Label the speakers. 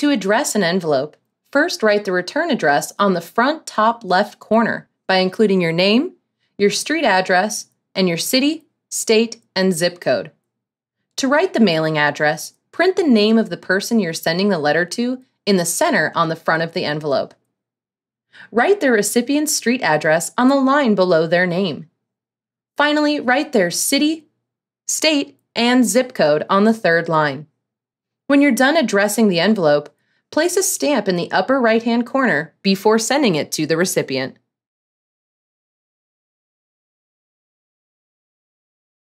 Speaker 1: To address an envelope, first write the return address on the front top left corner by including your name, your street address, and your city, state, and zip code. To write the mailing address, print the name of the person you're sending the letter to in the center on the front of the envelope. Write the recipient's street address on the line below their name. Finally, write their city, state, and zip code on the third line. When you're done addressing the envelope, place a stamp in the upper right hand corner before sending it to the recipient.